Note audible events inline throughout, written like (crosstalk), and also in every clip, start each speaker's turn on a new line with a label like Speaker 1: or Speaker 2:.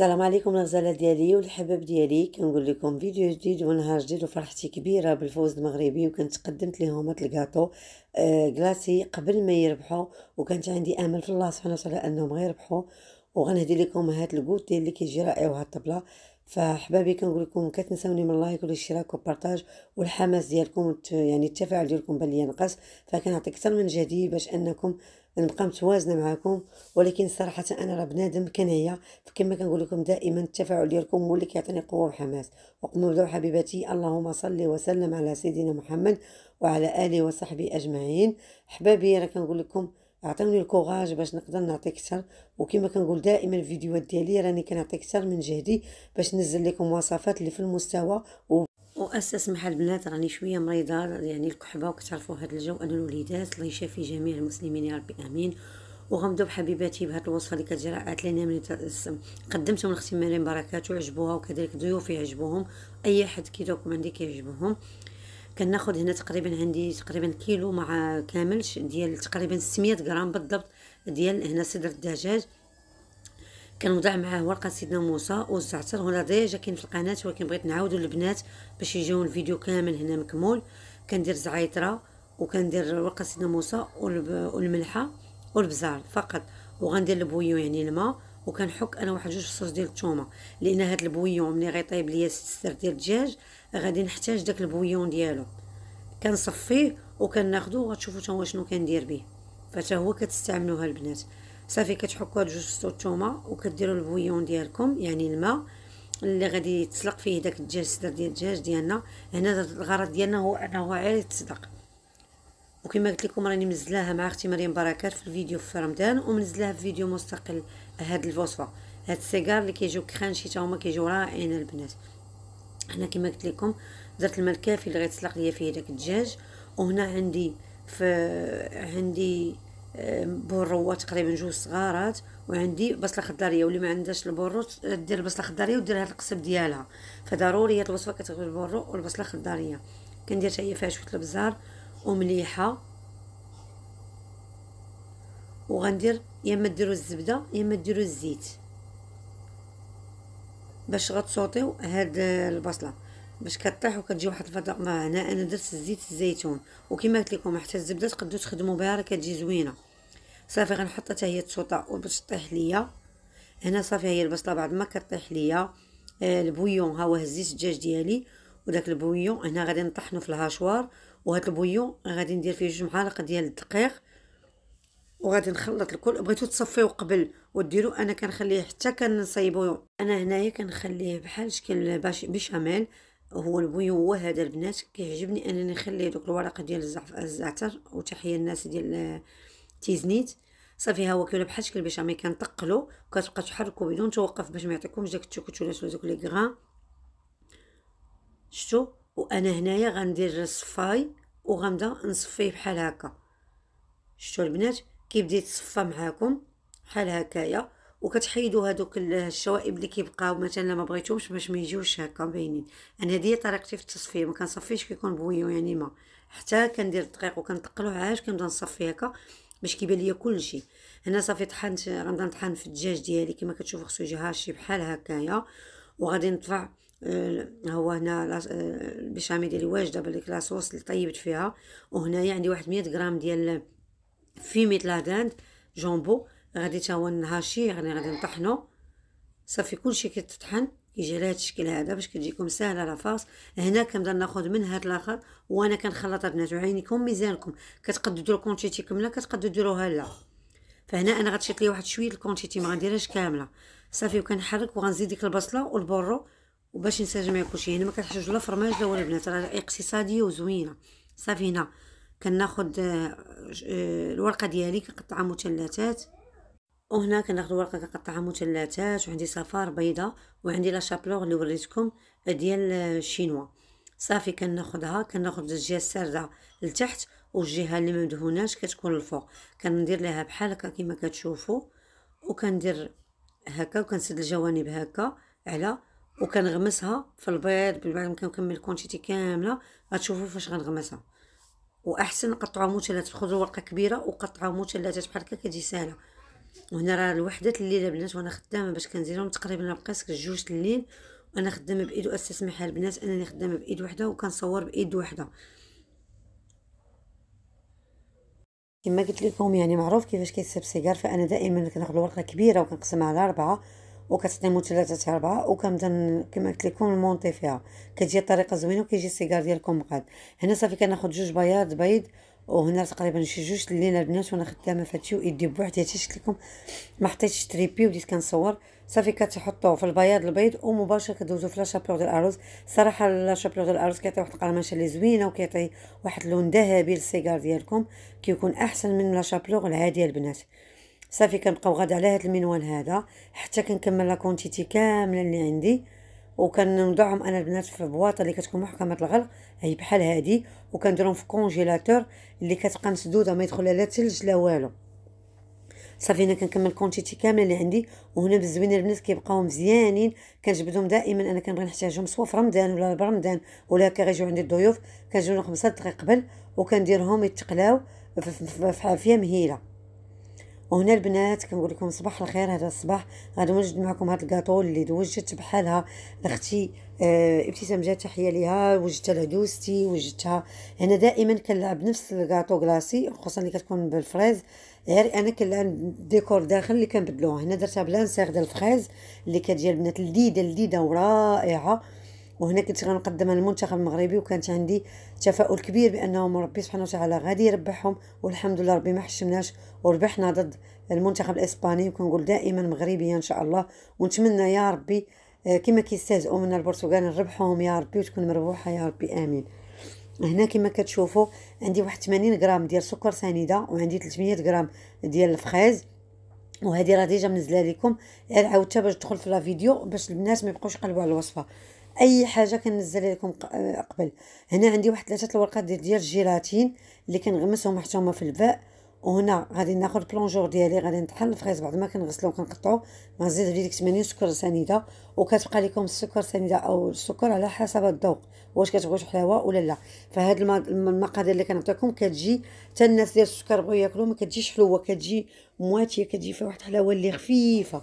Speaker 1: السلام عليكم الغزالة ديالي والحباب ديالي كنقول لكم فيديو جديد ونهار جديد وفرحتي كبيره بالفوز المغربي وكنت قدمت لهم هاد الكاطو كلاصي آه قبل ما يربحوا وكانت عندي امل في الله سبحانه وتعالى انهم غيربحوا وغنهدي لكم هاد الكوتي اللي كيجي رائع وهاد الطبله فحبابي كنقول لكم كتنساوني من اللايك والاشتراك والبارطاج والحماس ديالكم يعني التفاعل ديالكم بان ينقص نقص فكنعطي اكثر من جديد باش انكم نبقى متوازنه معكم ولكن صراحه انا راه بنادم كنعيا فكما كنقول لكم دائما التفاعل ديالكم هو اللي كيعطيني قوه وحماس وقم حبيباتي اللهم صل وسلم على سيدنا محمد وعلى اله وصحبه اجمعين حبابي راه كنقول لكم اعطوني الكوراج باش نقدر نعطي اكثر وكما كنقول دائما الفيديوهات ديالي راني كنعطي اكثر من جهدي باش ننزل لكم وصفات اللي في المستوى و مؤسس محل البنات راني شويه مريضه يعني الكحبه وكتعرفوا هذا الجو انا الوليدات الله يشافي جميع المسلمين يا ربي امين وغمضوا بحبيباتي بهذه الوصفه اللي كتجي رائعه لنا من قدمتهم لاختي مريم بركات وعجبوها وكذلك ضيوفي عجبوهم اي حد كيدوكم عندي كيعجبهم كناخذ هنا تقريبا عندي تقريبا كيلو مع كاملش ديال تقريبا 600 غرام بالضبط ديال هنا صدر الدجاج كنوضع معاه ورقه سيدنا موسى والزعتر هنا ديجا كاين في القناه ولكن بغيت نعاودو البنات باش يجيو الفيديو كامل هنا مكمول كندير زعيطره وكندير ورقه سيدنا موسى والملحه والبزار فقط وغندير البويو يعني الماء وكنحك انا واحد جوج فصوص ديال الثومه لان هاد البويون ملي غيطيب ليا ست سر ديال الدجاج غادي نحتاج داك البويون ديالو كنصفيه وكناخذو وغتشوفو حتى هو شنو كندير به فتا هو كتستعملوها البنات صافي كتحكوا هاد جوج سطو الثومه وكديروا البويون ديالكم يعني الماء اللي غادي يتسلق فيه داك الدجاج الصدر ديال الدجاج ديالنا هنا الغرض ديالنا هو انه غير يتصدق وكما قلت لكم راني منزلاها مع اختي مريم بركات في الفيديو في رمضان ومنزلاها في فيديو مستقل هاد الوصفه هاد السيجار اللي كيجيو كرانشي حتى هما كيجيو رائعين البنات هنا كما قلت لكم درت الماء الكافي اللي غيتسلق ليا فيه داك الدجاج وهنا عندي في عندي بورو تقريبا جوج صغارات وعندي بصله خضاريه واللي ما عندهاش البورو دير البصله خضاريه ودير هذا القصب ديالها فضروري هاد الوصفه كتغلب البورو والبصله الخضريه كندير حتى هي فيها شويه البزار ومليحه وغندير يا اما ديروا الزبده يا اما ديروا الزيت باش غتصوتيو هاد البصله باش كطيح وكتجي واحد الفضاء ما هنا انا درت زيت الزيتون وكما قلت لكم حتى الزبده تقدروا تخدموا بها راه كتجي زوينه صافي غنحطها حتى هي تسوطه وباش طيح ليا هنا صافي هي البصله بعد ما كطيح ليا آه البويون ها هو هزيت الدجاج ديالي وداك البويون هنا غادي نطحنو في الهاشوار وهاد البويون غادي ندير فيه جوج معالق ديال الدقيق وغادي نخلط الكل بغيتو تصفيو قبل وديرو انا كنخليه حتى كنصايبو انا هنايا كنخليه بحال شكل بيشاميل هو هو هذا البنات كيعجبني انني نخلي دوك الورقه ديال الزعف الزعتر وتحيه الناس ديال تيزنيت صافي ها هو كيولي بحال شكل بيشاميل كنطقلو وكتبقى تحركو بدون توقف باش ما يعطيكمش داك التوكتولات ولا دوك لي غران شتو وانا هنايا غندير الصفاي وغنبدا نصفيه بحال هكا شتو البنات كيبدا يتصفى معاكم بحال هكايا وكتحيدوا هذوك الشوائب اللي كيبقاو مثلا لما بغيتهمش باش ما يجيوش هكا باينين انا هذه هي طريقتي في التصفيه ما كنصفيش كيكون بويو يعني ما حتى كندير الدقيق وكنتقلو عاش كنبدا نصفي هكا باش كيبان ليا كلشي هنا صافي طحنت غنبدا نطحن في الدجاج ديالي كما كتشوفوا خصو يجي هاشي بحال هكايا وغادي نطفع ندفع آه، هو هنا آه، البيشاميل ديالي واجده بديك لاصوص اللي طيبت فيها وهنايا عندي واحد 100 غرام ديال فيميت لاداند جامبو غادي تا هو نهاشي يعني غادي نطحنو صافي كلشي كيتطحن كيجي على هذا الشكل هذا باش كتجيكم ساهله لافاس هنا كنبدا ناخذ من هاد الاخر وانا كنخلط البنات وعينيكم ميزانكم ديروا الكونتيتي كامله كتقدو ديروها لا فهنا انا غتشيط لي واحد شويه الكونتيتي ما غنديرهاش كامله صافي وكنحرك وغنزيد ديك البصله والبرو وباش ينسجم مع كلشي هنا ما كتحتاج لا فرماج لا والو البنات راه اقتصاديه وزوينه صافي هنا كناخذ آه، آه، الورقه ديالي كنقطعها مثلثات وهنا كناخذ ورقه كنقطعها مثلثات وعندي صفار بيضاء وعندي لا شابلوغ اللي وريتكم آه، ديال الشينوا آه، صافي كناخذها كناخذ الجهه السارده لتحت والجهه اللي ما مدهوناش كتكون الفوق كندير لها بحال هكا كما كتشوفوا وكندير هكا وكنسد الجوانب هكا على وكنغمسها في البيض بعد ما كنكمل الكونتيتي كامله غتشوفوا فاش غنغمسها واحسن قطعوا مثلث خذوا ورقه كبيره وقطعوا مثلثات بحال هكا كتجي ساهله وهنا راه الوحدات الليله البنات وانا خدامه باش كنديرهم تقريبا بقاسك جوج الليل وانا خدامه بايد واستسمح البنات انني خدامه بايد وحده وكنصور بايد وحده كما قلت لكم يعني معروف كيفاش كيتساب سيجار فانا دائما كناخذ ورقه كبيره وكنقسمها على اربعه وكتعطيهم ثلاثه اربعه وكنبدا كما قلت لكم المونطي فيها كتجي طريقه زوينه وكيجي السيجار ديالكم مقاد هنا صافي كناخذ جوج بياض بيض وهنا تقريبا شي جوج اللينا البنات وانا خدامه فهادشي ويدي بوحدي شفت لكم ما حطيتش تريبي وبديت كنصور صافي كتحطوه في البياض البيض ومباشره كدوزو في لاشابلوغ ديال الارز صراحه لاشابلوغ ديال الارز كيعطي واحد القرمشه اللي زوينه وكيعطي واحد اللون ذهبي للسيجار ديالكم كيكون احسن من لاشابلوغ العاديه البنات صافي كنبقاو غادي على هاد المنوال هذا حتى كنكمل لا كونتيتي كامله اللي عندي وكنوضعهم انا البنات في بواطه اللي كتكون محكمه الغلق هي بحال هادي وكنديرهم في كونجيلاتور اللي كتبقى مسدوده ما يدخل لا ثلج لا والو صافي انا كنكمل كونتيتي كامله اللي عندي وهنا بالزوينه البنات كيبقاو مزيانين كنجبدهم دائما انا كنبغي نحتاجهم سوا في رمضان ولا برمضان ولا كيجيو عندي الضيوف كنجيو خمسة دقائق قبل وكنديرهم يتقلاو في عافيه مهيله وهنا البنات كنقول لكم صباح الخير هذا الصباح غادي نوجد معكم هذا الكاطو اللي توجدت بحالها لاختي آه ابتسام جات تحيه ليها وجدتها لعدوستي وجدتها هنا دائما كنلعب نفس الكاطو كلاصي خصوصا اللي كتكون بالفريز غير انا كنلعب ديكور داخل اللي كنبدلوه هنا درتها بلانسيغ ديال الفريز اللي كتجي البنات لذيذه لذيذه ورائعه وهنا كنت غنقدمها للمنتخب المغربي وكانت عندي تفاؤل كبير بانهم ربي سبحانه وتعالى غادي يربحهم والحمد لله ربي ما حشمناش وربحنا ضد المنتخب الاسباني وكنقول دائما مغربيه ان شاء الله ونتمنى يا ربي آه، كما كيستهزئوا منا البرتغال نربحوهم يا ربي وتكون مربوحه يا ربي امين هنا كما كتشوفوا عندي واحد 80 غرام ديال سكر سنيده وعندي 300 غرام ديال الفخاز وهذه راه ديجا منزله لكم غير عاودتها باش تدخل في لا فيديو باش البنات ما يبقوش يقلبوا على الوصفه اي حاجه كنزل لكم آه، قبل هنا عندي واحد ثلاثه الورقات ديال الجيلاتين اللي كنغمسهم حتى هما في الفاء وهنا غادي ناخذ بلونجور ديالي غادي نطحن الفريز بعد ما كنغسلو وكنقطعو غنزيد عليه ديك 80 سكر سنيده وكتبقى لكم السكر سنيده او السكر على حسب الذوق واش كتبغيو حلاوه ولا لا فهاد المقادير اللي كنعطيكم كتجي حتى الناس ديال السكر بغاو ياكلو ما كتجيش حلوه كتجي مواتيه كتجي فيها واحد الحلاوه اللي خفيفه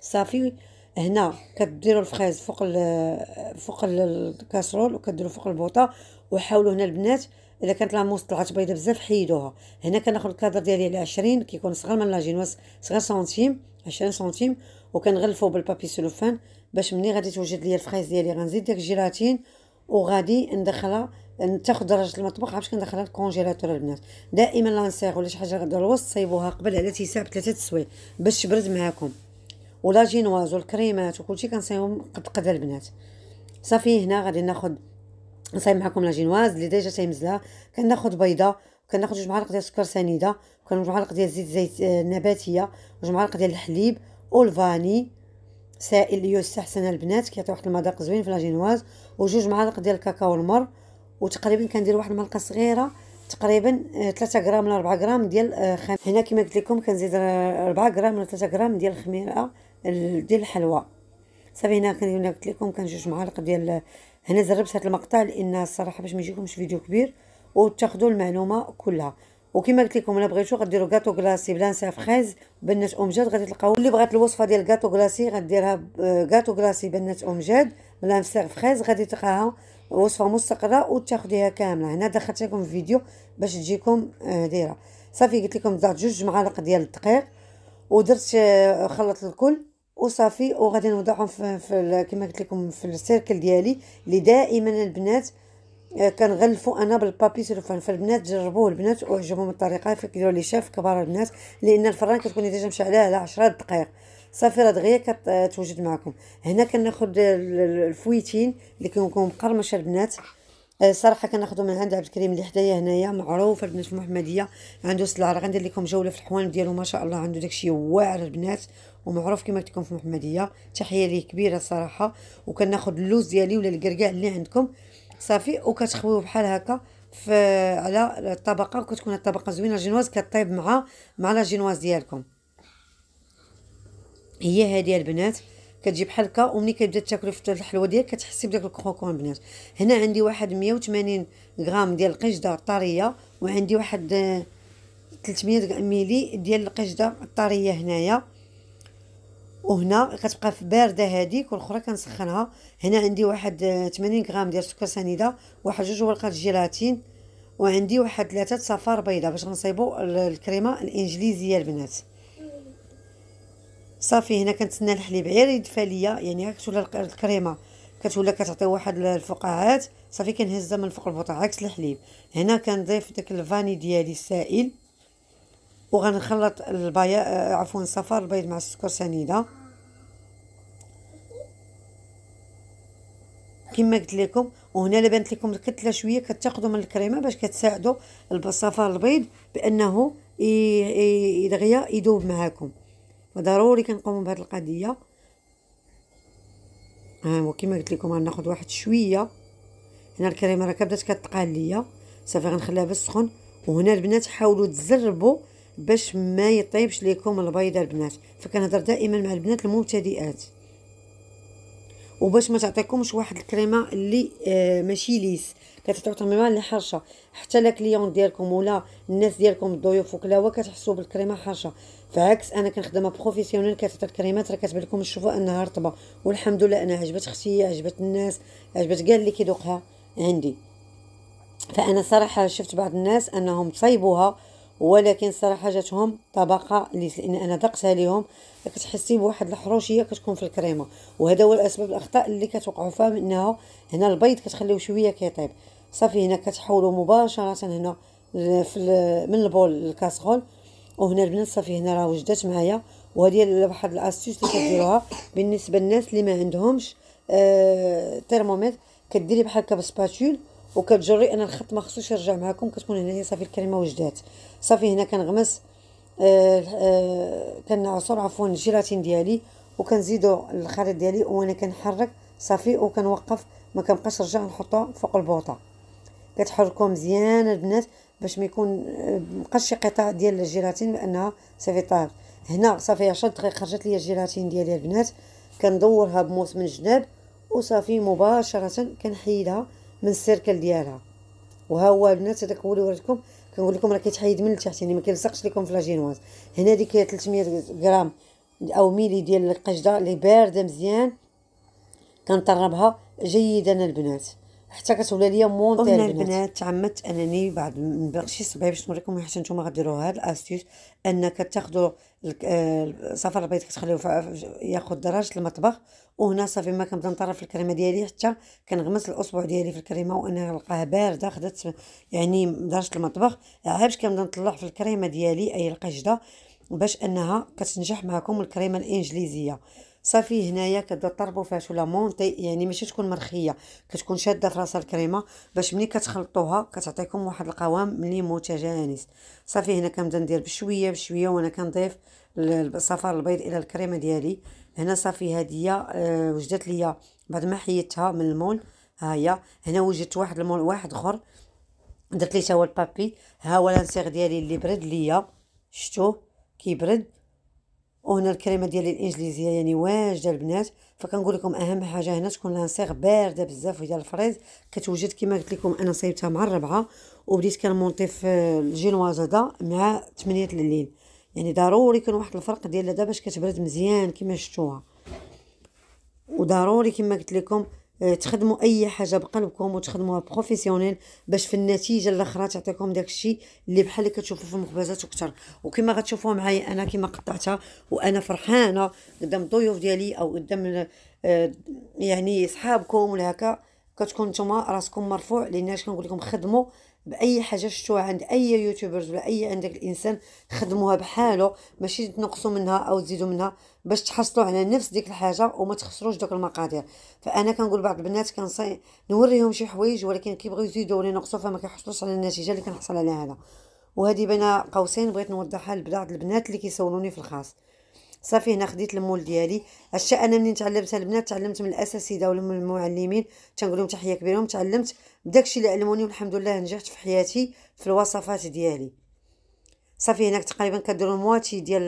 Speaker 1: صافي هنا كديروا الفخيز فوق ال فوق الكاسرول وكديروا فوق البوطه وحاولوا هنا البنات الا كانت لاموس طلعت بيضه بزاف حيدوها هنا كناخذ الكادر ديالي على 20 كيكون صغير من لاجينواس صغير سنتيم 20 سنتيم وكنغلفو بالبابي سلوفان باش ملي غادي توجد ليا الفخيز ديالي غنزيد داك الجيلاتين وغادي ندخلها تاخذ درجه المطبخ باش كندخلها الكونجيلاتور البنات دائما لانسيغ ولا شي حاجه غدا الوسط صيبوها قبل على تيساب ثلاثه السوايع باش تبرد معاكم ولا جينواز والكريمات وكلشي كنصايبهم قد قد البنات صافي هنا غادي ناخذ نصايب معكم لا جينواز اللي ديجا تيمزلها كناخذ بيضه كناخذ جوج معالق ديال السكر سنيده وكنوج معالق ديال زيت زيت آه، نباتيه وجوج معالق ديال الحليب والفاني سائل يستحسن البنات كيعطي واحد المذاق زوين في لاجينواز وجوج معالق ديال الكاكاو المر وتقريبا كندير واحد الملقه صغيره تقريبا 3 آه، غرام ولا 4 غرام ديال آه، خم... هنا كما قلت لكم كنزيد 4 غرام ولا 3 غرام ديال الخميره ديال الحلوى صافي هنا كنت قلت لكم كان جوج معالق ديال هنا زربت هذا المقطع لان الصراحه باش ما يجيكمش فيديو كبير وتاخذوا المعلومه كلها وكما قلت لكم الا بغيتو غديروا غاتو كلاصي بلانسا فريز بنات امجاد غادي تلقاو اللي بغات الوصفه ديال غاتو غلاسي غديرها غاتو غلاسي بنات امجاد بلانسا فريز غادي تلقاها وصفه مستقره وتاخديها كامله هنا دخلت لكم فيديو باش تجيكم آه، دايره صافي قلت لكم ضعت جوج معالق ديال الدقيق ودرت آه، خلطت الكل وصافي وغادي نوضعهم في, في كما قلت لكم في السيركل ديالي اللي دائما البنات آه، كنغلفوا انا بالبابي سيلوفان فالبنات جربوه البنات اعجبهم الطريقه كيف كيديروا لي شاف كبار البنات لان الفران كتكون ديجا مشعله على 10 دقائق صافي راه دغيا كتوجد معكم هنا كناخذ الفويتين اللي كيكون مقرمش البنات آه، صراحه كناخدو من عند عبد الكريم اللي حدايا هنايا معروف البنات المحمديه عنده سلعه راه غندير لكم جوله في الحوانب ديالو ما شاء الله عنده داكشي واعر البنات ومعروف كما قلت لكم في المحمديه تحيه ليه كبيره الصراحه وكناخذ اللوز ديالي ولا الكركاع اللي عندكم صافي وكتخويو بحال هكا في على الطبقه وكتكون الطبقه زوينه الجينواز كطيب مع مع لا جينواز ديالكم هي هذه البنات كتجي بحال هكا وملي كيبدا تاكلو في الحلوه ديالك كتحسي بداك الكروكون البنات هنا عندي واحد 180 غرام ديال القشده الطريه وعندي واحد 300 آه، ملي ديال القشده الطريه هنايا وهنا كتبقى في بارده هذيك والاخرى كنسخنها هنا عندي واحد 80 آه، غرام ديال السكر سنيده واحد جوج ورقات جيلاتين وعندي واحد ثلاثه صفار بيضه باش غنصايبو الكريمه الانجليزيه البنات صافي هنا كنتسنى الحليب غير يدفى ليا يعني تولى الكريمه كتولى كتعطي واحد الفقاعات صافي كنهزها من فوق البوطه عكس الحليب هنا كنضيف داك الفاني ديالي السائل وغنخلط البياض آه، عفوا صفار البيض مع السكر سنيده كما قلت لكم وهنا الا بانت لكم الكتله شويه كتاخذوا من الكريمه باش كتساعدوا الصفار البيض بانه يدغيا يذوب معاكم وضروري كنقوموا بهذه القضيه ها آه، هو كما قلت لكم غناخذ واحد شويه هنا الكريمه راه كبدات كتقال ليا صافي غنخليها بالسخن وهنا البنات حاولوا تزربوا باش ما يطيبش ليكم البيضه البنات فكنهضر دائما مع البنات المبتدئات وباش ما تعطيكمش واحد الكريمه اللي آه ماشي ليس كتعطيو طميمه اللي حرشه حتى لا كليون ديالكم ولا الناس ديالكم الضيوف وكلاوه كتحسوا بالكريمه حرشه فعكس انا كنخدم بروفيسيونيل كتعطي الكريمات راه كتبان لكم تشوفوا انها رطبه والحمد لله انا عجبت اختي عجبت الناس عجبت كاع اللي كيدوقها عندي فانا صراحه شفت بعض الناس انهم صايبوها ولكن صراحه جاتهم طبقه لان انا ذقتها ليهم كتحسي بواحد الحروشيه كتكون في الكريمه وهذا هو الاسباب الاخطاء اللي كتوقعوا فيها انه هنا البيض كتخليه شويه كيطيب صافي هنا كتحولوا مباشره هنا في من البول للكاسرول وهنا البنات صافي هنا راه وجدات معايا وهذه واحد الاستيس اللي كديروها بالنسبه للناس اللي ما عندهمش آه ترمومتر كديري بحال هكا بسباتول وكتجري انا الخط ما خصوش يرجع معكم كتكون هنايا صافي الكريمه وجدات صافي هنا كنغمس آه آه كنعصر عفوا الجيلاتين ديالي وكنزيدو الخليط ديالي وانا كنحرك صافي وكنوقف ما كنبقاش نرجع نحطها فوق البوطه كتحركو مزيان البنات باش ما يكون مابقاش شي قطع ديال الجيلاتين بانها صافي طاب هنا صافي 10 دقائق خرجت لي الجيلاتين ديالي البنات كندورها بموس من الجناب وصافي مباشره كنحيدها من السيركل ديالها وها هو البنات هذاك هو اللي وريتكم كنقول لكم راه كيتحيد من التحت يعني ما كيلصقش لكم في لاجينواز هنا ديك 300 غرام او ميلي ديال القشده اللي بارده مزيان كنطربها جيدا البنات حتى كتولى ليا مونتير البنات, البنات تعمدت انني بعد شي صبايع باش نوريكم حتى نتوما غديروا هاد الاستيوس انك تاخذوا آه، صفر البيض كتخليوه ياخذ درجه المطبخ وهنا صافي ما كنبدا نطرف الكريمه ديالي حتى كنغمس الاصبع ديالي في الكريمه وانا نلقاها بارده خدات يعني درجه المطبخ عاد باش كنبدا نطلع في الكريمه ديالي اي القشده باش انها كتنجح معكم الكريمه الانجليزيه صافي هنايا كدير طربو فيها ولا مونتي يعني ماشي تكون مرخيه كتكون شاده في راسها الكريمه باش ملي كتخلطوها كتعطيكم واحد القوام اللي متجانس صافي هنا كنبدا ندير بشويه بشويه وانا كنضيف الصفار البيض الى الكريمه ديالي هنا صافي هاديه أه وجدت ليا بعد ما حيدتها من المول ها هي هنا وجدت واحد المول واحد اخر درت ليه هو البابي ها هو لانسيغ ديالي اللي برد ليا شفتوه كيبرد وهنا الكريمه ديالي الانجليزيه يعني واجده البنات فكنقول لكم اهم حاجه هنا تكون لانسيغ بارده بزاف ديال الفريز كتوجد كما قلت لكم انا صايبتها مع الربعه وبديت كنمونطي في الجينواز هذا مع 8 الليل يعني ضروري يكون واحد الفرق ديال هذا باش كتبرد مزيان كما شفتوها وضروري كما قلت لكم تخدموا اي حاجه بقلبكم وتخدموها بروفيسيونيل باش في النتيجه الاخرى تعطيكم داك الشيء اللي بحال اللي كتشوفوا في المخبزات اكثر وكما غتشوفوا معايا انا كما قطعتها وانا فرحانه قدام الضيوف ديالي او قدام آه، يعني صحابكم ولا هكا كتكون نتوما راسكم مرفوع لان كنقول لكم خدموا باي حاجه شفتوها عند اي يوتيوبرز ولا اي عندك الانسان خدموها بحاله ماشي تنقصوا منها او تزيدوا منها باش تحصلوا على نفس ديك الحاجه وما تخسروش دوك المقادير فانا كنقول بعض البنات كنصي نوريهم شي حوايج ولكن كيبغيو يزيدوا ولا ينقصوا فما كيحصلوش على النتيجه اللي كنحصل عليها انا وهذه بين قوسين بغيت نوضحها لبعض البنات اللي كيسولوني في الخاص صافي هنا خديت المول ديالي الشيء انا منين تعلمت البنات تعلمت من الاساتذه ولا من المعلمين تنقول لهم تحيه كبيره تعلمت بداكشي اللي علموني والحمد لله نجحت في حياتي في الوصفات ديالي صافي هناك تقريبا كديروا المواتي ديال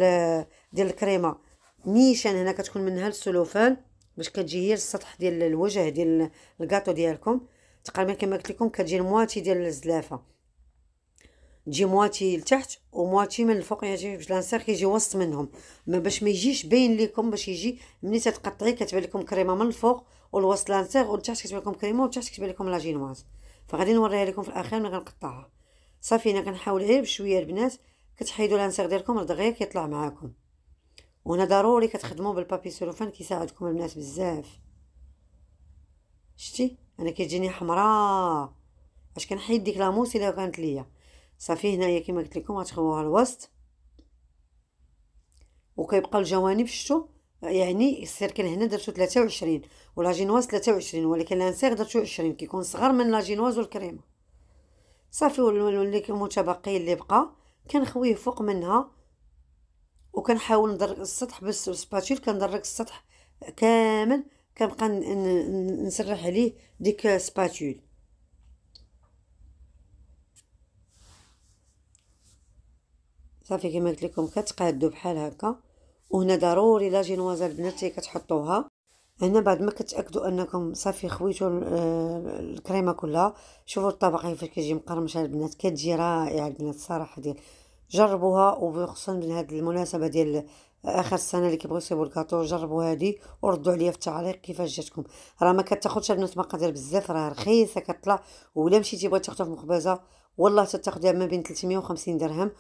Speaker 1: ديال الكريمه نيشان هنا كتكون منها السلوفان باش كتجي هي السطح ديال الوجه ديال الكاطو ديالكم تقريبا كما قلت لكم كتجي المواتي ديال الزلافه تجي مواتي لتحت ومواتي من الفوق يعني باش لانسير كيجي وسط منهم ما باش ما يجيش باين ليكم باش يجي ملي تتقطعي كتبان لكم كريمه من الفوق والوسط لانسير والتحت كتبان لكم كريمه والتحت كتبان لكم لاجينواز فغادي نوريها لكم في الاخير ملي غنقطعها صافي انا كنحاول غير بشويه البنات كتحيدوا لانسير ديالكم دغيا كيطلع معاكم وهنا ضروري كتخدموا بالبابي سولوفان كيساعدكم البنات بزاف شتي انا كتجيني حمراء اش كنحيد ديك لاموس الا كانت ليا صافي هنايا كما قلت لكم غتخووها الوسط وكيبقى الجوانب شتو يعني السيركل هنا درتو 23 ولاجينواز 23 ولكن لانسيغ درتو 20 كيكون صغر من لاجينواز والكريمه صافي واللي المتبقي اللي بقى كنخويه فوق منها وكنحاول ندرك السطح بالسباتول كندرك السطح كامل كنبقى نسرح عليه ديك سباتول صافي كما قلت لكم كتقادو بحال هكا وهنا ضروري لا جينوازه البنات كتحطوها هنا بعد ما كتاكدوا انكم صافي خويتوا آه، الكريمه كلها شوفوا الطبق كيفاش كيجي مقرمش على البنات كتجي رائعه البنات الصراحه ديال جربوها وخصوصا من هذه المناسبه ديال اخر السنه اللي كيبغيو يصيبوا الكاطو جربوا هذه وردوا عليا في التعليق كيفاش جاتكم راه ما كتاخذش البنات مقادير بزاف راه رخيصه كطلع ولا مشيتي بغيتي تاخذها في مخبزه والله تتاخذها ما بين 350 درهم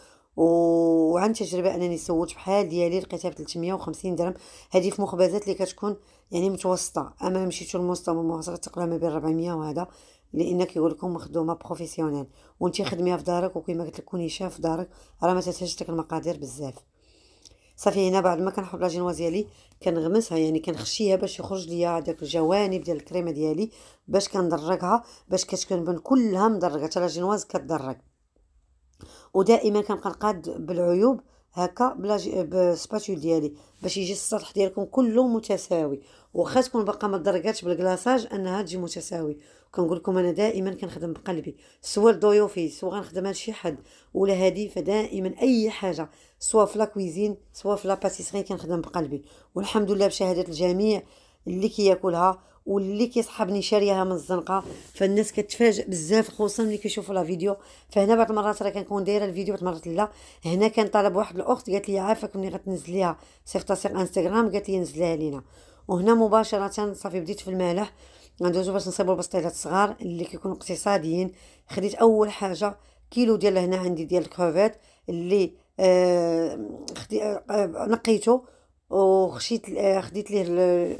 Speaker 1: وعن تجربه انني سوت بحال ديالي لقيتها ب 350 درهم هذه في مخبزات اللي كتكون يعني متوسطه اما مشيتو للمستوى المتوسط تقرا ما بين 400 وهذا لان كيقول لكم مخدومه بروفيسيونيل وانت خدميها في دارك وكيما قلت لك كوني شاف في دارك راه ما تتهش ديك المقادير بزاف صافي هنا بعد ما كنحط لاجينواز ديالي كنغمسها يعني كنخشيها باش يخرج ليا داك الجوانب ديال الكريمه ديالي باش كندرقها باش كتكون كلها مدرقه حتى لاجينواز كتدرق ودائما كنبقى نقاد بالعيوب هكا بلا بالسباتيو ديالي باش يجي السطح ديالكم كله متساوي واخا تكون باقا ما درجاتش بالكلاصاج انها تجي متساوي كنقول لكم انا دائما كنخدم بقلبي سواء لضيوفي سواء نخدم لشي حد ولا هادي فدائما اي حاجه سواء في لا كويزين سواء في لا باتيسري كنخدم بقلبي والحمد لله بشهاده الجميع اللي كياكلها كي واللي كيصحابني شارياها من الزنقه فالناس كتفاجئ بزاف خصوصا ملي كيشوفوا لا فيديو فهنا بعض المرات راه كنكون دايره الفيديو بعض المرات لا هنا كان طلب واحد الاخت قالت لي عافاك ملي غتنزل ليها صيفطها سير انستغرام قالت لي نزلها لينا وهنا مباشره صافي بديت في المالح غندوزو باش نصيبو البسطيلات الصغار اللي كيكونوا اقتصاديين خديت اول حاجه كيلو ديال هنا عندي ديال الكروفيت اللي آه خدي آه نقيته وخشيت خديت ليه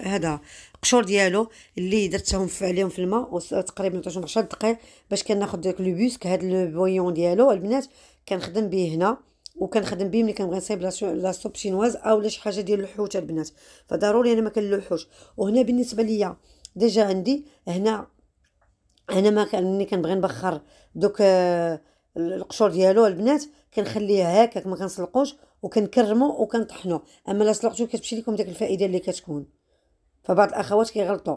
Speaker 1: هذا القشور ديالو اللي درتهم في عليهم في الماء تقريبا عطيتهم 10 دقائق باش كناخذ داك لو بوسك لو البويون ديالو البنات كنخدم بيه هنا وكنخدم بيه ملي كنبغي نصايب لا سوب شينواز اولا شي حاجه ديال الحوت البنات فضروري انا ما كنلوحوش وهنا بالنسبه ليا ديجا عندي هنا انا ما كان ملي كنبغي نبخر دوك آه، القشور ديالو البنات كنخليه هكاك ما كنسلقوش وكنكرمو وكنطحنو اما الا سلقتو كتمشي ليكم داك الفائده اللي كتكون فبعض الاخوات كيغلطوا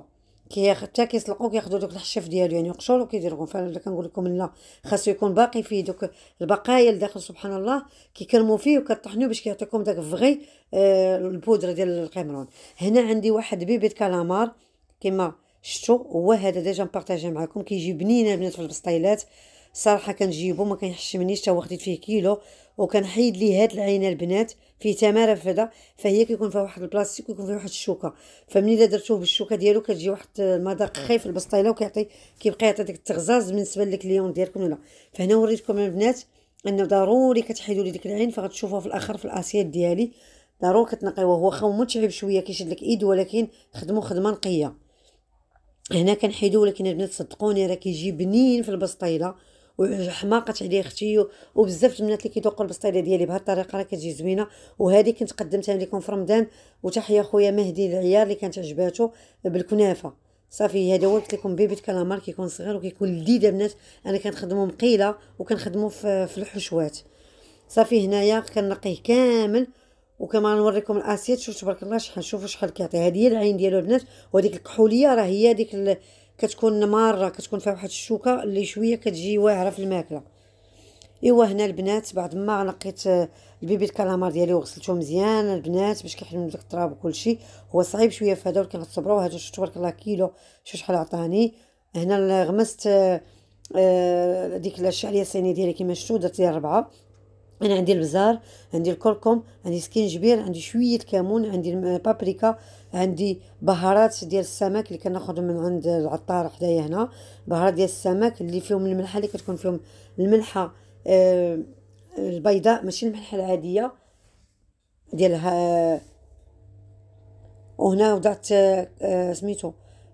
Speaker 1: كي حتى كيسلقوا كياخذوا دوك الحشف ديالو يعني يقشروا كيديروهم فانا كنقول لكم لا خاصو يكون باقي فيه دوك البقايا لداخل سبحان الله كيكرموا فيه وكطحنوه باش كيعطيكم داك فغي آه البودره ديال القمرون هنا عندي واحد بيبي كالامار كما شفتوا هو هذا ديجا نبارطاجيه معكم كيجي بنين البنات في البسطيلات صراحه كنجيبو ما كيحشمنيش حتى واخديت خديت فيه كيلو وكنحيد ليه هاد العينه البنات فيه تماره فدا فهي كيكون فيها واحد البلاستيك ويكون فيها واحد الشوكه فملي الا درتوه بالشوكه ديالو كتجي واحد المذاق آه. خايف البسطيله وكيعطي كيبقى يعطي ديك التغزاز بالنسبه ليون ديالكم هنا فهنا وريتكم البنات انه ضروري كتحيدوا لي ديك العين فغتشوفوها في الاخر في الاسياد ديالي ضروري كتنقيوه هو خو متعب شويه كيشد لك ايد ولكن خدمو خدمه نقيه هنا كنحيدو ولكن البنات صدقوني راه كيجي بنين في البسطيله وحماقت عليه اختي وبزاف البنات اللي كيذوقوا البسطيله ديالي بهذه الطريقه راه كتجي زوينه وهذه كنت قدمتها لكم في رمضان وتحيه خويا مهدي العيار اللي كانت عجباتو بالكنافه صافي هذا هو قلت لكم بيبي كلامار كيكون صغير وكيكون لذيذ البنات انا كنخدمو مقيله وكنخدمو في الحشوات صافي هنايا كنقيه كامل وكما نوريكم الاسيت شوف تبارك الله شحال شوفوا شحال كيعطي هذه هي العين ديالو البنات وهذيك الكحوليه راه هي هذيك كتكون ماره كتكون فيها واحد الشوكه اللي شويه كتجي واعره في الماكله ايوا هنا البنات بعد ما نقيت آه، البيبي الكالامار ديالي وغسلته مزيان البنات باش كيحلم داك التراب وكلشي هو صعيب شويه في هذا ولكن غتصبروا هذا شفتوا تبارك الله كيلو شوف شحال عطاني هنا غمست آه، آه، ديك الشعليه الصينيه ديالي كما شفتوا درت ليها ربعه انا عندي البزار عندي الكركم عندي سكينجبير عندي شويه كمون عندي البابريكا عندي بهارات ديال السمك اللي كناخذ من عند العطار حدايا هنا بهارات ديال السمك اللي فيهم الملحه اللي كتكون فيهم الملحه آه البيضاء ماشي الملحه العاديه ديالها وهنا وضعت آه, آه، سميتو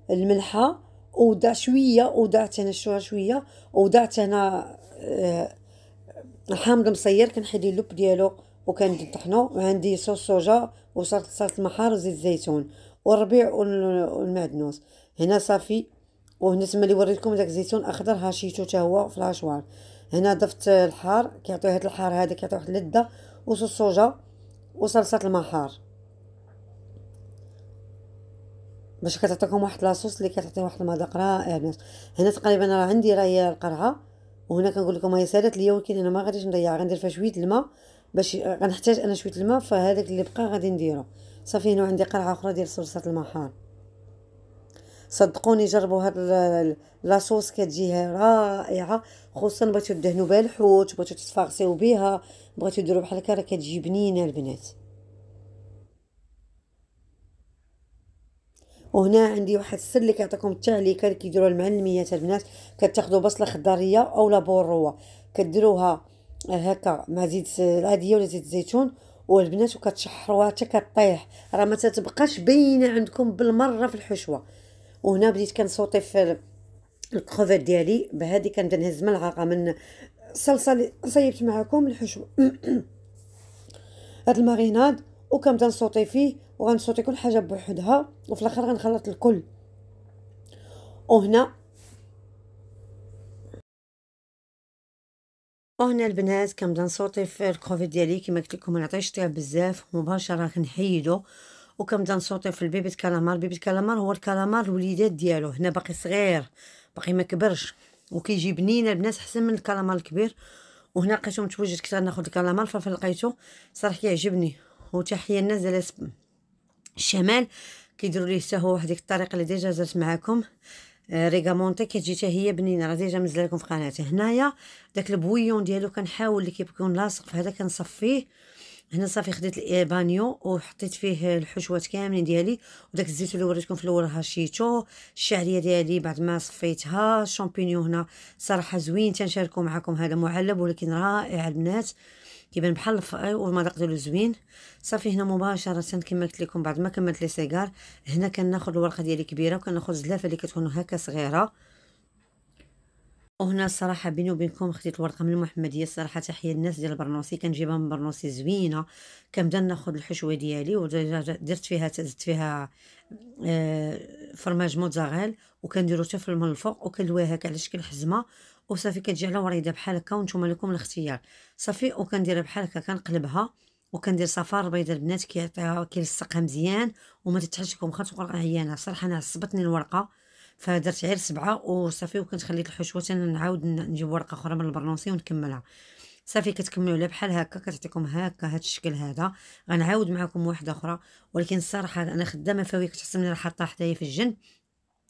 Speaker 1: الملحه وضعت شويه وضعت هنا شويه وضعت هنا آه الحامض مصير كنحيد اللب ديالو وكنطحنو وعندي صوص صوجا وصلت صلصه المحار وزيت الزيتون والربيع والمعدنوس هنا صافي وهنا تما اللي وريتكم داك الزيتون اخضر هاشيتو حتى هو في الهشوار هنا ضفت الحار كيعطيو هاد الحار هذا كيعطي واحد اللذه وصوص صوجا وصلصه المحار باش كتعطيكم واحد لاصوص اللي كتعطي واحد المذاق رائع هنا تقريبا راه عندي راه هي القرعه وهنا كنقول لكم هي سالات ليا ولكن انا ما غاديش نضيعها غندير فيها شويه الماء باش غنحتاج انا شويه الماء فهذاك اللي بقى غادي نديرو صافي هنا عندي قرعه اخرى ديال صلصه المحار صدقوني جربوا هاد لاصوص كتجي رائعه خصوصا بغيتو تدهنوا بها الحوت بغيتو تتفاغسيو بها بغيتو ديروا بحال هكا راه كتجي بنينه البنات وهنا عندي واحد السر اللي كيعطيكم التعليكه اللي كيديروها المعلميات البنات كتاخذوا بصله خضاريه اولا بوروه كديروها هكا مع زيت العاديه ولا زيت الزيتون والبنات وكتشحروها حتى كطيح راه ما تتبقاش باينه عندكم بالمره في الحشوه وهنا بديت كنصوتي في الكروفيت ديالي بهذه كنبدا نهز ملعقه من الصلصه اللي صيبت معكم الحشوه (clears throat) هاد الماريناد وكنبدا نصوتي فيه وغنصوتي كل حاجه بوحدها وفي الاخر غنخلط الكل وهنا وهنا البنات كنبدا نصوتي في الكوفيد ديالي كما قلت لكم انا عطيت طياب بزاف مباشره كنحيدو وكنبدا نصوتي في البيبي كالامار بيبي كالامار هو الكالامار الوليدات ديالو هنا باقي صغير باقي ما كبرش وكيجي بنين البنات حسن من الكالامار الكبير وهنا لقيتو متوجد كثر ناخذ الكالامار فلقيتو صراحه كيعجبني وتحيه الناس اللي الشمال كيديروا ليه حتى هو واحد الطريقه اللي ديجا درت معكم آه، ريغامونتي كتجي حتى هي بنينه راه ديجا مزله لكم في قناتي هنايا داك البويون ديالو كنحاول اللي كيكون لاصق فهذا كنصفيه هنا صافي خديت البانيو وحطيت فيه الحشوات كاملين ديالي وداك الزيت اللي وريتكم في الاول هشيتو الشعريه ديالي بعد ما صفيتها الشامبينيون هنا صراحه زوين تنشاركو معكم هذا معلب ولكن رائع البنات آه كيبان بحال الفقاي والمذاق ديالو زوين صافي هنا مباشره كما قلت لكم بعد ما كملت لي سيغار هنا كناخذ الورقه ديالي كبيره وكناخذ الزلافه اللي كتكون هكا صغيره وهنا الصراحه بيني وبينكم خديت الورقه من المحمديه الصراحه تحيه الناس ديال برنوسي كنجيبها من برنوسي زوينه كنبدا ناخذ الحشوه ديالي ودرت فيها زدت فيها آه، فرماج موتزاريل وكنديرو حتى من الفوق وكندويها هكا على شكل حزمه وصافي كتجي على وريده بحال هكا وانتم لكم الاختيار صافي وكنديرها بحال هكا كنقلبها وكندير صفار بيضه البنات كيعطيها كيلصقها مزيان وما تتحش لكم واخا تبقى آه، عيانه صراحه انا عصبتني الورقه فدرت غير سبعه وصافي وكنت خليت الحشوه انا نعاود نجيب ورقه اخرى من البرنوسي ونكملها صافي كتكملوا عليها بحال هكا كتعطيكم هكا هاد الشكل هذا غنعاود معكم واحده اخرى ولكن الصراحه انا خدامه فوي كتحس ملي راه حاطه حدايا في الجنب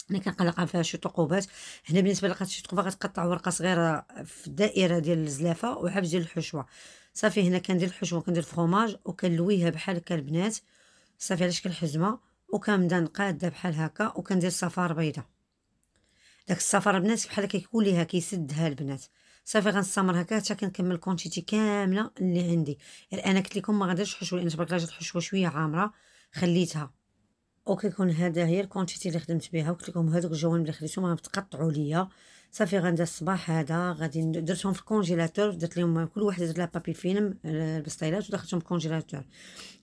Speaker 1: ملي كنقلق فيها شي ثقوبات هنا بالنسبه لقات شي ثقوبه غتقطع ورقه صغيره في الدائره ديال الزلافه وحبس ديال الحشوه صافي هنا كندير الحشوه كندير الفرماج وكنلويها بحال هكا البنات صافي على شكل حزمه وكنبدا نقاده بحال هكا وكندير صفار بيضه داك الصفار البنات بحال كيكون ليها كيسدها البنات صافي غنستمر هكا حتى كنكمل الكونتيتي كامله اللي عندي يعني انا قلت لكم ما غاديرش حشوه لان تبارك الله جات الحشوه شويه عامره خليتها وكيكون هذا هي الكونتيتي اللي خدمت بها قلت لكم هذوك الجوانب اللي خديتهم راهم تقطعوا ليا صافي غندير الصباح هذا غادي درتهم في الكونجيلاتور درت لهم كل واحد درت لها بابي فيلم البسطيلات ودخلتهم في الكونجيلاتور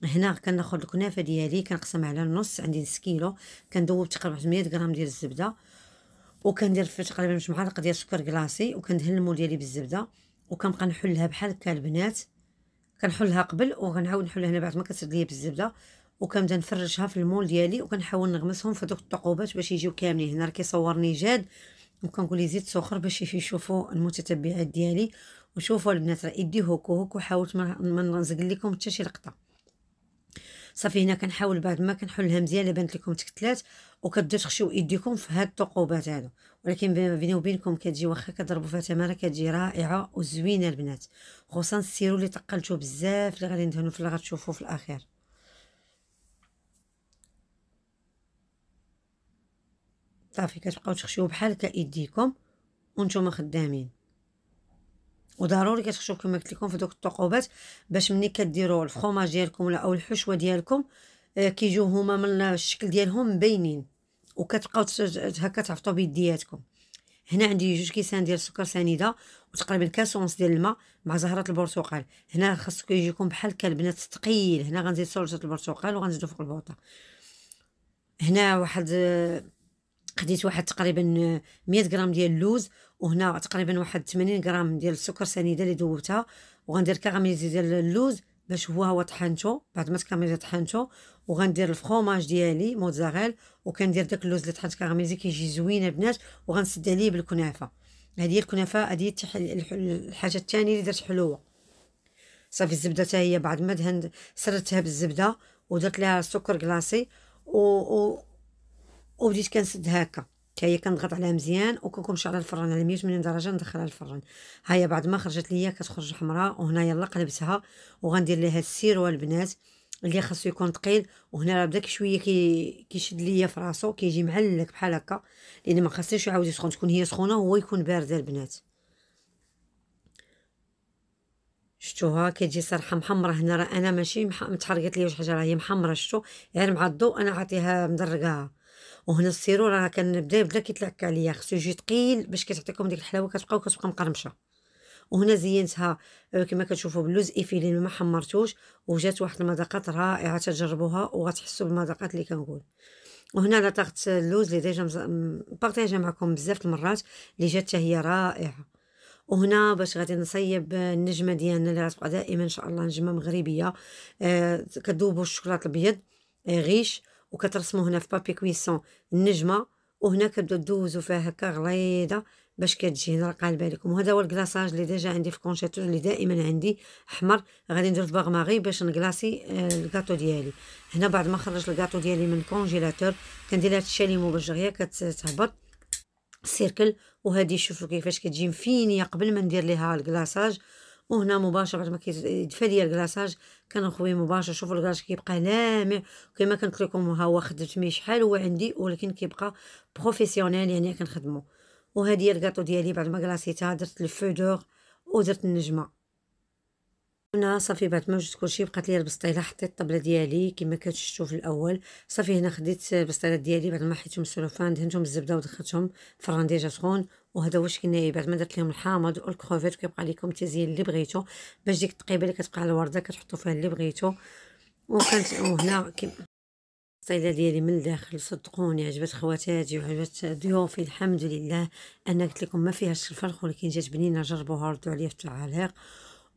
Speaker 1: هنا كناخذ الكنافه ديالي كنقسم على النص عندي نص كيلو كندوب تقريبا 100 غرام ديال الزبده وكندير فيه تقريبا مش معلقه ديال السكر كلاصي وكندهن المول ديالي بالزبده وكنبقى نحلها بحال هكا البنات كنحلها قبل وغنعاود نحلها هنا بعد ما كتسد ليا بالزبده وكنبدا نفرجها في المول ديالي وكنحاول نغمسهم في دوك الثقوبات باش يجيو كاملين هنا راه كيصورني جاد وكنقول ليه زيد سخر باش يشوفوا المتتبعات ديالي وشوفوا البنات راه يدي هوك هوك وحاولت ما نزق لكم حتى شي لقطه صافي هنا كنحاول بعد ما كنحلها مزيان بانت لكم تكتلات وكتبداو تخشيو ايديكم في هاد الثقوبات هادو ولكن بيني وبينكم كتجي واخا كضربوا فيها تماره كتجي رائعه وزوينه البنات خصوصا السيرو اللي تقلتو بزاف اللي غادي ندهنو في اللي غتشوفوه في الاخير صافي كتبقاو تخشيو بحال هكا ايديكم وانتم خدامين وضروري كتخشيو كما قلت لكم في دوك الثقوبات باش ملي كديروا الفخوماج ديالكم ولا او الحشوه ديالكم آه، كيجيو هما من الشكل ديالهم باينين وكتبقاو هكا تعفطوا بيدياتكم هنا عندي جوج كيسان ديال السكر سنيده وتقريبا كاس ونص ديال الماء مع زهره البرتقال هنا خاصكم يجيكم بحال هكا البنات ثقيل هنا غنزيد صلصه البرتقال وغنزيدو فوق البوطه هنا واحد آه، خديت واحد تقريبا 100 غرام ديال اللوز وهنا تقريبا واحد 80 غرام ديال السكر سنيده اللي ذوبتها وغندير كراميليزي ديال اللوز باش هو هو طحنته بعد ما تكراميليزي طحنته وغندير الفرماج ديالي موتزاريل وكندير داك اللوز اللي طحنت كراميزي كيجي زوين البنات وغنسد عليه بالكنافه هذه الكنافه هذه الحاجه الثانيه اللي درت حلوه صافي الزبده حتى هي بعد ما دهنت سردتها بالزبده ودرت لها سكر كلاصي و, و وبديت كنسد هكا حتى هي كنضغط عليها مزيان وكنكون شعلها الفران على 180 درجه ندخلها الفران ها هي بعد ما خرجت ليا كتخرج حمراء وهنا يلا قلبتها وغندير ليها السيرو البنات اللي خاصو يكون ثقيل وهنا راه بدا شويه كي كيشد ليا في راسو كيجي معلك بحال هكا لان ما خاصنيش يعاود يسخن تكون هي سخونه وهو يكون بارده البنات شتوها كتجي صراحه محمره هنا راه انا ماشي متحرقت ليا شي حاجه راه هي محمره شتو غير يعني مع الضوء انا عاطيها مدرقاها وهنا السيرو راه كنبدا بدا كيتلعك عليا خصو يجي ثقيل باش كتعطيكم ديك الحلاوه كتبقى مقرمشه وهنا زينتها آه، كما كتشوفوا باللوز ايفيلين ما حمرتوش وجات واحد المذاقات رائعه تجربوها وغتحسوا بالمذاقات اللي كنقول وهنا انا طاقت اللوز اللي ديجا مز... معكم بزاف المرات اللي جات هي رائعه وهنا باش غادي نصيب النجمه ديالنا اللي غتبقى دائما ان شاء الله نجمه مغربيه آه كذوبوا الشوكولاط الابيض آه غيش وكترسموا هنا في بابي كويسون النجمه وهنا كتبداو دوزو فيها هكا غليظه باش كتجي هنا راه بالكم وهذا هو الكلاصاج اللي ديجا عندي في كونشيتور اللي دائما عندي احمر غادي ندير ماغي باش نكلاصي الكاطو آه، ديالي هنا بعد ما خرج الكاطو ديالي من الكونجيلاتور كندير هاد الشاليمو باش كتهبط سيركل وهذه شوفوا كيفاش كتجي مفينيه قبل ما ندير ليها الكلاصاج وهنا مباشر بعد ما كيدفى ليا الكلاصاج كنخويه مباشر شوفوا الكلاص كيبقى لامع كما قلت لكم ها هو خدمت ميه شحال هو عندي ولكن كيبقى بروفيسيونيل يعني كنخدمو وهذه الكاطو ديالي بعد ما كلاصيتها درت الفودور ودرت النجمه هنا صافي بعد ما جبت كلشي بقات لي البسطيله حطيت الطبله ديالي كما كتشوفوا في الاول صافي هنا خديت البسطيلات ديالي بعد ما حيتهم السلوفان دهنتهم بالزبده ودخلتهم في ديجا سخون وهذا واش كنايا بعد ما درت لهم الحامض والكروفيت كيبقى لكم التزيين اللي بغيتو باش ديك التقيبه اللي كتبقى على الورده كتحطوا فيها اللي بغيتو وكانت وهنا كيما الصيله ديالي من الداخل صدقوني عجبت خواتاتي وعجبت ضيوفي الحمد لله انا قلت لكم ما فيهاش الفرخ ولكن جات بنينه جربوها ردوا عليا في التعاليق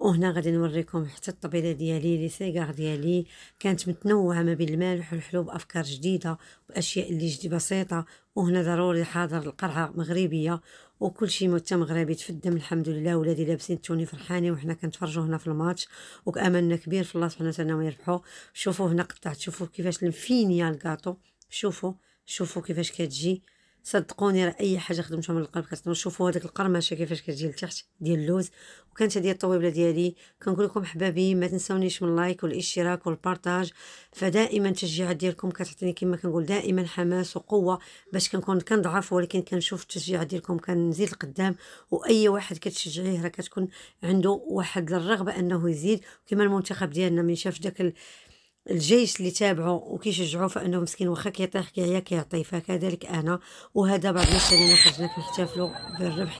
Speaker 1: وهنا غادي نوريكم حتى الطبيله ديالي لي سيغار ديالي كانت متنوعه ما بين المالح والحلو بافكار جديده واشياء اللي جديده بسيطه وهنا ضروري حاضر القرعه مغربيه وكل شيء مت مغربي تفدم الحمد لله ولادي لابسين التوني فرحانين وحنا كنتفرجوا هنا في الماتش وكاملنا كبير في الله سبحانه وتعالى يربحوا شوفوا هنا قطعت شوفوا كيفاش الفينيا الكاطو شوفوا شوفوا كيفاش كتجي صدقوني راه اي حاجه خدمتها من القلب كتنوض شوفوا هذاك القرمشه كيفاش كتجي لتحت ديال اللوز وكانت هذه الطويبله ديالي كنقول لكم حبابي ما تنساونيش من اللايك والاشتراك والبارطاج فدائما التشجيعات ديالكم كتعطيني كما كنقول دائما حماس وقوه باش كنكون كنضعف ولكن كنشوف التشجيعات ديالكم كنزيد القدام واي واحد كتشجعيه راه كتكون عنده واحد الرغبه انه يزيد كما المنتخب ديالنا من شاف داك الجيش اللي تابعوا وكيشجعوا فانه مسكين واخا كيطيح كيعيا كيعطي فكذلك انا وهذا بعد ما خرجنا كنحتفلوا بالربح